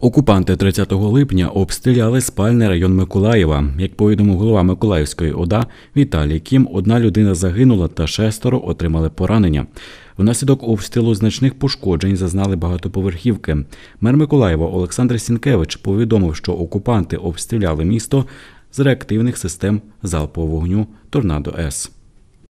Окупанти 30 липня обстріляли спальний район Миколаєва. Як повідомив голова Миколаївської ОДА Віталій Кім, одна людина загинула та шестеро отримали поранення. Внаслідок обстрілу значних пошкоджень зазнали багатоповерхівки. Мер Миколаєва Олександр Сінкевич повідомив, що окупанти обстріляли місто з реактивних систем залпового вогню Торнадо С.